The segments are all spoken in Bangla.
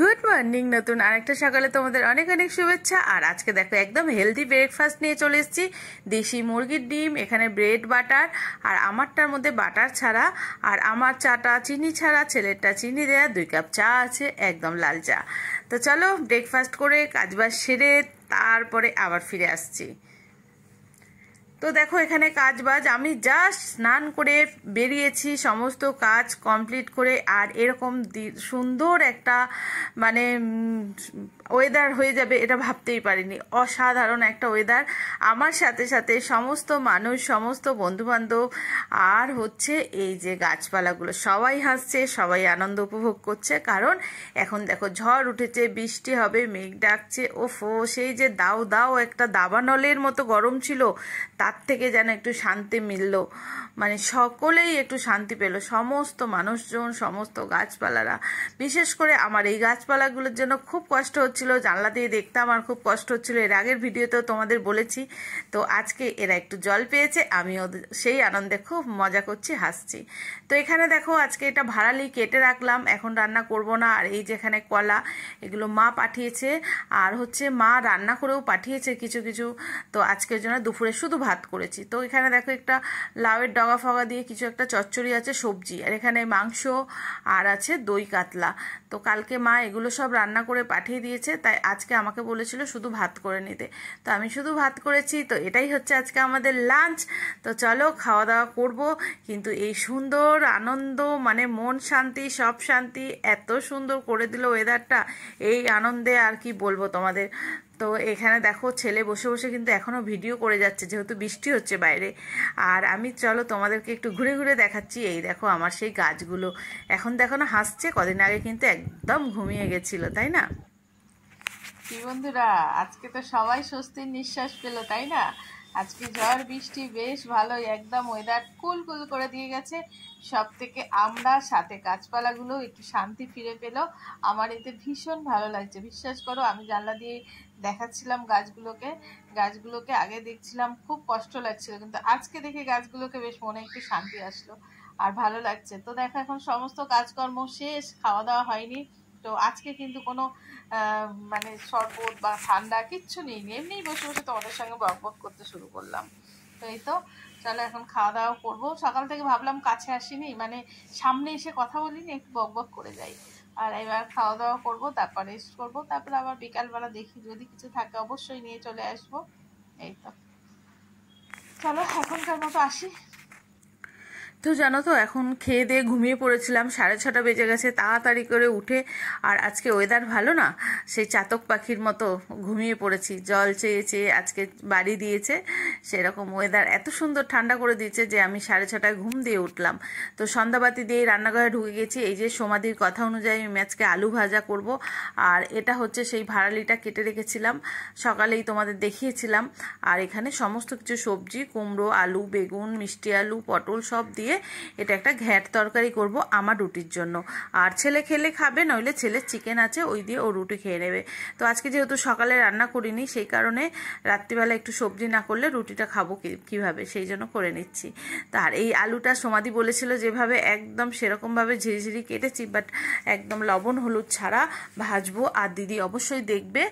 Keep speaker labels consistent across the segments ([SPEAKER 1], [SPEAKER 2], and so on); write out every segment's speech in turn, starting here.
[SPEAKER 1] গুড মর্নিং নতুন আরেকটা সকালে তোমাদের অনেক অনেক শুভেচ্ছা আর আজকে দেখো একদম হেলদি ব্রেকফাস্ট নিয়ে চলে এসেছি দেশি মুরগির ডিম এখানে ব্রেড বাটার আর আমারটার মধ্যে বাটার ছাড়া আর আমার চাটা চিনি ছাড়া ছেলেরটা চিনি দেয়া দুই কাপ চা আছে একদম লাল চা তো চলো ব্রেকফাস্ট করে কাজবাজ সেরে তারপরে আবার ফিরে আসছি তো দেখো এখানে কাজ বাজ আমি জাস্ট স্নান করে বেরিয়েছি সমস্ত কাজ কমপ্লিট করে আর এরকম সুন্দর একটা মানে ওয়েদার হয়ে যাবে এটা ভাবতেই পারিনি অসাধারণ একটা ওয়েদার আমার সাথে সাথে সমস্ত মানুষ সমস্ত বন্ধুবান্ধব আর হচ্ছে এই যে গাছপালাগুলো সবাই হাসছে সবাই আনন্দ উপভোগ করছে কারণ এখন দেখো ঝড় উঠেছে বৃষ্টি হবে মেঘ ডাকছে ওফো সেই যে দাও দাও একটা দাবানলের মতো গরম ছিল তা তার থেকে যেন একটু শান্তি মিলল মানে সকলেই একটু শান্তি পেল সমস্ত মানুষজন সমস্ত গাছপালারা বিশেষ করে আমার এই গাছপালাগুলোর জন্য খুব কষ্ট হচ্ছিল জানলা দিয়ে দেখতে আমার খুব কষ্ট হচ্ছিল এর আগের ভিডিওতেও তোমাদের বলেছি তো আজকে এরা একটু জল পেয়েছে আমি ওদের সেই আনন্দে খুব মজা করছি হাসছি তো এখানে দেখো আজকে এটা ভাড়ালি কেটে রাখলাম এখন রান্না করব না আর এই যেখানে কলা এগুলো মা পাঠিয়েছে আর হচ্ছে মা রান্না করেও পাঠিয়েছে কিছু কিছু তো আজকের জন্য দুপুরে শুধু ভাত ভাত করেছি তো এখানে দেখো একটা লাউয়ের ডগা ফগা দিয়ে কিছু একটা চচ্চড়ি আছে সবজি আর এখানে মাংস আর আছে দই কাতলা তো কালকে মা এগুলো সব রান্না করে পাঠিয়ে দিয়েছে তাই আজকে আমাকে বলেছিল শুধু ভাত করে নিতে তো আমি শুধু ভাত করেছি তো এটাই হচ্ছে আজকে আমাদের লাঞ্চ তো চলো খাওয়া দাওয়া করব কিন্তু এই সুন্দর আনন্দ মানে মন শান্তি সব শান্তি এত সুন্দর করে দিল ওয়েদারটা এই আনন্দে আর কি বলবো তোমাদের তো এখানে দেখো ছেলে বসে বসে কিন্তু এখনও ভিডিও করে যাচ্ছে যেহেতু বৃষ্টি হচ্ছে বাইরে আর আমি চলো তোমাদেরকে একটু ঘুরে ঘুরে দেখাচ্ছি এই দেখো আমার সেই গাছগুলো এখন দেখো না হাসছে কদিন আগে কিন্তু একদম ঘুমিয়ে গেছিলো তাই না কি বন্ধুরা আজকে তো সবাই স্বস্তির নিঃশ্বাস পেলো তাই না আজকে ঝড় বৃষ্টি বেশ ভালোই একদম ওয়েদার কুল কুল করে দিয়ে গেছে সব থেকে আমরা সাথে গাছপালাগুলো একটু শান্তি ফিরে পেল আমার এতে ভীষণ ভালো লাগছে বিশ্বাস করো আমি জানলা দিয়ে দেখাচ্ছিলাম গাছগুলোকে গাছগুলোকে আগে দেখছিলাম খুব কষ্ট লাগছিল কিন্তু আজকে দেখে গাছগুলোকে বেশ মনে একটু শান্তি আসলো আর ভালো লাগছে তো দেখো এখন সমস্ত কাজকর্ম শেষ খাওয়া দাওয়া হয়নি তো আজকে কিন্তু কোনো মানে শরবত বা ঠান্ডা কিচ্ছু নেই এমনিই বসে বসে তোমাদের সঙ্গে বক বক করতে শুরু করলাম তো এই তো চলো এখন খাওয়া দাওয়া করবো সকাল থেকে ভাবলাম কাছে আসিনি মানে সামনে এসে কথা বলিনি একটু বক বক করে যাই আর এবার খাওয়া দাওয়া করবো তারপর রেস্ট করবো তারপরে আবার বিকালবেলা দেখি যদি কিছু থাকে অবশ্যই নিয়ে চলে আসবো এই তো চলো এখনকার মতো আসি তো জানো তো এখন খেয়ে দিয়ে ঘুমিয়ে পড়েছিলাম সাড়ে ছটা বেজে গেছে তাড়াতাড়ি করে উঠে আর আজকে ওয়েদার ভালো না সেই চাতক পাখির মতো ঘুমিয়ে পড়েছি জল চেয়ে চেয়ে আজকে বাড়ি দিয়েছে সেরকম ওয়েদার এত সুন্দর ঠান্ডা করে দিয়েছে যে আমি সাড়ে ছটায় ঘুম দিয়ে উঠলাম তো সন্ধ্যাবাতি দিয়ে রান্নাঘরে ঢুকে গেছি এই যে সমাধির কথা অনুযায়ী আমি আজকে আলু ভাজা করব আর এটা হচ্ছে সেই ভাড়ালিটা কেটে রেখেছিলাম সকালেই তোমাদের দেখিয়েছিলাম আর এখানে সমস্ত কিছু সবজি কুমড়ো আলু বেগুন মিষ্টি আলু পটল সব দিয়ে দিয়ে এটা একটা ঘ্যাট তরকারি করব আমার রুটির জন্য আর ছেলে খেলে খাবে নইলে ছেলের চিকেন আছে ওই দিয়ে ও রুটি খেয়ে নেবে তো আজকে যেহেতু সকালে রান্না করিনি সেই কারণে রাত্রিবেলা একটু সবজি না করলে রুটিটা খাবো কিভাবে সেই জন্য করে নিচ্ছি তার এই আলুটা সমাধি বলেছিল যেভাবে একদম সেরকমভাবে ঝিরিঝিরি কেটেছি বাট একদম লবণ হলুদ ছাড়া ভাজবো আর দিদি অবশ্যই দেখবে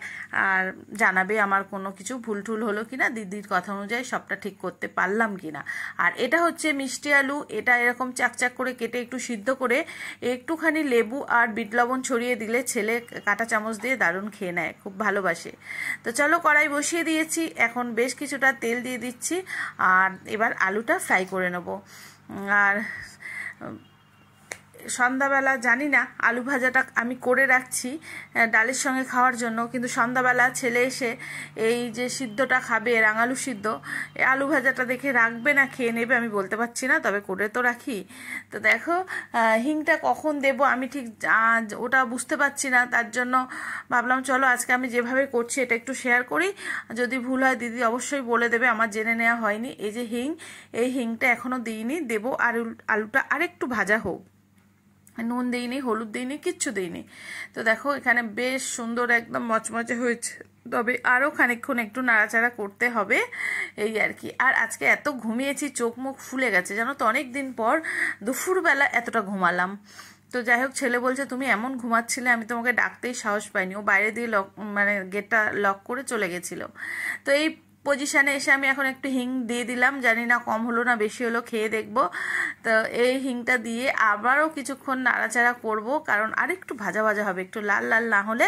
[SPEAKER 1] আর জানাবে আমার কোনো কিছু ভুল টুল হলো কিনা দিদির কথা অনুযায়ী সবটা ঠিক করতে পারলাম কিনা আর এটা হচ্ছে মিষ্টি আলু এটা এরকম চাকচাক করে কেটে একটু সিদ্ধ করে একটুখানি লেবু আর বিট লবণ ছড়িয়ে দিলে ছেলে কাঁটা চামচ দিয়ে দারুণ খেয়ে নেয় খুব ভালোবাসে তো চলো কড়াই বসিয়ে দিয়েছি এখন বেশ কিছুটা তেল দিয়ে দিচ্ছি আর এবার আলুটা ফ্রাই করে নেব আর সন্ধ্যাবেলা জানি না আলু ভাজাটা আমি করে রাখছি ডালের সঙ্গে খাওয়ার জন্য কিন্তু সন্ধ্যাবেলা ছেলে এসে এই যে সিদ্ধটা খাবে রাঙালু সিদ্ধ আলু ভাজাটা দেখে রাখবে না খেয়ে নেবে আমি বলতে পারছি না তবে করে তো রাখি তো দেখো হিংটা কখন দেব আমি ঠিক ওটা বুঝতে পারছি না তার জন্য ভাবলাম চলো আজকে আমি যেভাবে করছি এটা একটু শেয়ার করি যদি ভুল হয় দিদি অবশ্যই বলে দেবে আমার জেনে নেওয়া হয়নি এই যে হিং এই হিংটা এখনও দিইনি দেবো আর আলুটা আরেকটু ভাজা হোক নুন দিইনি হলুদ দিইনি কিচ্ছু দিইনি তো দেখো এখানে বেশ সুন্দর একদম মচমচে হয়েছে তবে আরও খানিক্ষণ একটু নাড়াচাড়া করতে হবে এই আর কি আর আজকে এত ঘুমিয়েছি চোখ মুখ ফুলে গেছে জানো তো অনেক দিন পর দুপুরবেলা এতটা ঘুমালাম তো যাই হোক ছেলে বলছে তুমি এমন ঘুমাচ্ছিলে আমি তোমাকে ডাকতেই সাহস পাইনি ও বাইরে দিয়ে লক মানে গেটটা লক করে চলে গেছিলো তো এই পজিশানে এসে আমি এখন একটু হিং দিয়ে দিলাম জানি না কম হলো না বেশি হলো খেয়ে দেখব তো এই হিংটা দিয়ে আবারও কিছুক্ষণ নাড়াচাড়া করব কারণ আর একটু ভাজা ভাজা হবে একটু লাল লাল না হলে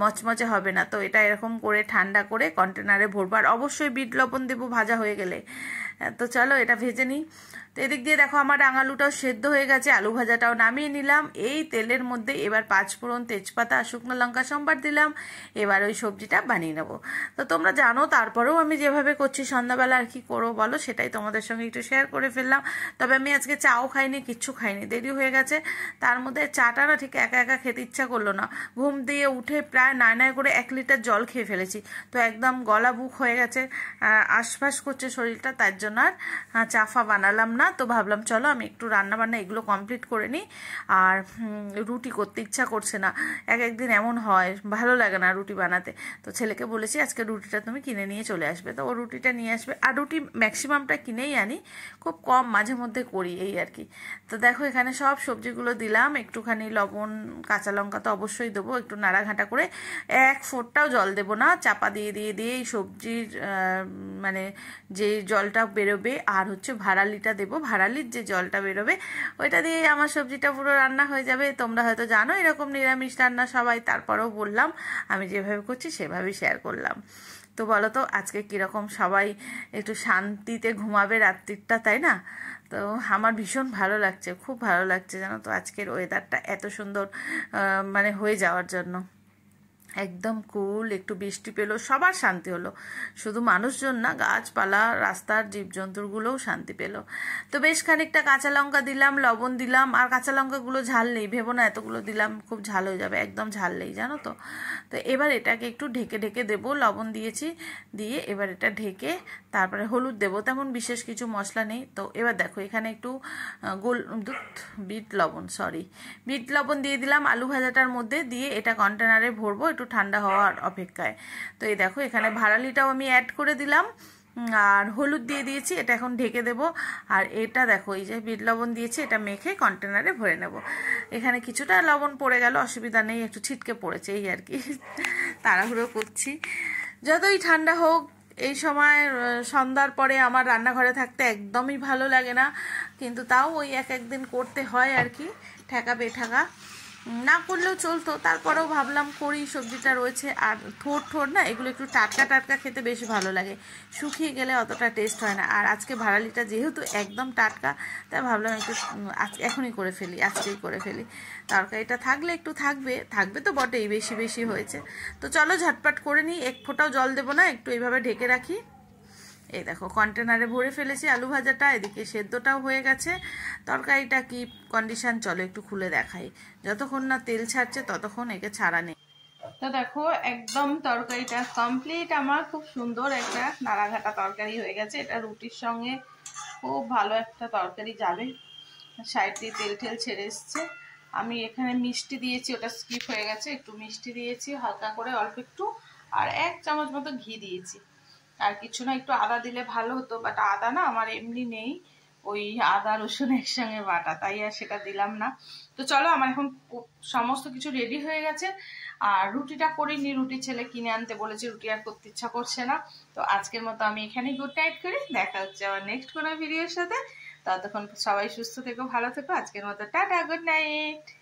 [SPEAKER 1] মচমচে হবে না তো এটা এরকম করে ঠান্ডা করে কন্টেনারে ভরবো অবশ্যই বিট লবণ দেবো ভাজা হয়ে গেলে তো চলো এটা ভেজে নিই তো এদিক দিয়ে দেখো আমার আঙালুটাও সেদ্ধ হয়ে গেছে আলু ভাজাটাও নামিয়ে নিলাম এই তেলের মধ্যে এবার পাঁচফোড়ন তেজপাতা আর শুকনো লঙ্কা সম্বার দিলাম এবার ওই সবজিটা বানিয়ে নেবো তো তোমরা জানো তারপরেও আমি যেভাবে করছি সন্ধ্যাবেলা আর কি করবো বলো সেটাই তোমাদের সঙ্গে একটু শেয়ার করে ফেললাম তবে আমি আজকে চাও খাইনি কিচ্ছু খাইনি দেরি হয়ে গেছে তার মধ্যে চাটা না ঠিক একা একা খেতে ইচ্ছা করলো না ঘুম দিয়ে উঠে প্রায় নয় নয় করে এক লিটার জল খেয়ে ফেলেছি তো একদম গলা বুক হয়ে গেছে আশপাশ করছে শরীরটা তার জন্য আর চাফা বানালাম না না তো ভাবলাম চলো আমি একটু রান্নাবান্না এগুলো কমপ্লিট করে নিই আর রুটি করতে ইচ্ছা করছে না এক একদিন এমন হয় ভালো লাগে না রুটি বানাতে তো ছেলেকে বলেছি আজকে রুটিটা তুমি কিনে নিয়ে চলে আসবে তো ও রুটিটা নিয়ে আসবে আর রুটি ম্যাক্সিমামটা কিনেই আনি খুব কম মাঝে মধ্যে করি এই আর কি তো দেখো এখানে সব সবজিগুলো দিলাম একটুখানি লবণ কাঁচা লঙ্কা তো অবশ্যই দেবো একটু নাড়াঘাঁটা করে এক ফোঁটটাও জল দেব না চাপা দিয়ে দিয়ে দিয়ে এই সবজির মানে যে জলটা বেরোবে আর হচ্ছে ভাড়ালিটা দেব দেবো ভাড়ালির যে জলটা বেরোবে ওইটা দিয়ে আমার সবজিটা পুরো রান্না হয়ে যাবে তোমরা হয়তো জানো এরকম নিরামিষ রান্না সবাই তারপরেও বললাম আমি যেভাবে করছি সেভাবেই শেয়ার করলাম তো বলো তো আজকে কীরকম সবাই একটু শান্তিতে ঘুমাবে রাত্রিটা তাই না তো আমার ভীষণ ভালো লাগছে খুব ভালো লাগছে জানো তো আজকের ওয়েদারটা এত সুন্দর মানে হয়ে যাওয়ার জন্য একদম কুল একটু বৃষ্টি পেলো সবার শান্তি হলো শুধু মানুষজন না গাছপালা রাস্তার জীবজন্তুগুলোও শান্তি পেলো তো বেশ খানিকটা কাঁচা লঙ্কা দিলাম লবণ দিলাম আর কাঁচা লঙ্কাগুলো ঝাল নেই ভেবো না এতগুলো দিলাম খুব ঝাল হয়ে যাবে একদম ঝাল নেই জানো তো তো এবার এটাকে একটু ঢেকে ঢেকে দেবো লবণ দিয়েছি দিয়ে এবার এটা ঢেকে তারপরে হলুদ দেবো তেমন বিশেষ কিছু মশলা নেই তো এবার দেখো এখানে একটু গোল দুধ বিট লবণ সরি বিট লবণ দিয়ে দিলাম আলু ভাজাটার মধ্যে দিয়ে এটা কন্টেনারে ভরবো একটু একটু ঠান্ডা হওয়ার অপেক্ষায় তো এই দেখো এখানে ভাড়ালিটাও আমি অ্যাড করে দিলাম আর হলুদ দিয়ে দিয়েছি এটা এখন ঢেকে দেব আর এটা দেখো এই যে বিট লবণ দিয়েছি এটা মেখে কন্টেনারে ভরে নেব এখানে কিছুটা লবণ পড়ে গেল অসুবিধা নেই একটু ছিটকে পড়েছে এই আর কি তাড়াহুড়ো করছি যতই ঠান্ডা হোক এই সময় সন্ধ্যার পরে আমার রান্নাঘরে থাকতে একদমই ভালো লাগে না কিন্তু তাও ওই এক একদিন করতে হয় আর কি ঠেকা বেঠাকা না করলেও চলতো তারপরেও ভাবলাম করি সবজিটা রয়েছে আর ঠোঁট ঠোর না এগুলো একটু টাটকা টাটকা খেতে বেশি ভালো লাগে শুকিয়ে গেলে অতটা টেস্ট হয় না আর আজকে ভাড়ালিটা যেহেতু একদম টাটকা তাই ভাবলাম একটু এখনই করে ফেলি আজকেই করে ফেলি তরকারিটা থাকলে একটু থাকবে থাকবে তো বটেই বেশি বেশি হয়েছে তো চলো ঝটপট করে নিই এক ফোঁটাও জল দেবো না একটু এইভাবে ঢেকে রাখি এই দেখো কন্টেনারে ভরে ফেলেছি আলু ভাজাটা এদিকে সেদ্ধটাও হয়ে গেছে তরকারিটা কি কন্ডিশন চলো একটু খুলে দেখাই যতক্ষণ না তেল ছাড়ছে ততক্ষণ একে ছাড়া নেই তো দেখো একদম তরকারিটা কমপ্লিট আমার খুব সুন্দর একটা নাড়াঘাটা তরকারি হয়ে গেছে এটা রুটির সঙ্গে খুব ভালো একটা তরকারি যাবে সাইড দিয়ে তেল টেল ছেড়ে এসছে আমি এখানে মিষ্টি দিয়েছি ওটা স্কিপ হয়ে গেছে একটু মিষ্টি দিয়েছি হালকা করে অল্প একটু আর এক চামচ মতো ঘি দিয়েছি আর কিছু না একটু আদা দিলে ভালো হতো বাট আদা না আমার এমনি নেই ওই আদা রসুন একসঙ্গে বাটা তাই আর সেটা দিলাম না তো চলো আমার এখন সমস্ত কিছু রেডি হয়ে গেছে আর রুটিটা করিনি রুটি ছেলে কিনে আনতে বলেছে রুটি আর করতে ইচ্ছা করছে না তো আজকের মতো আমি এখানে গুড নাইট করি দেখা হচ্ছে আমার নেক্সট কোনো ভিডিওর সাথে ততক্ষণ সবাই সুস্থ থেকো ভালো থেকো আজকের মতো টাটা গুড নাইট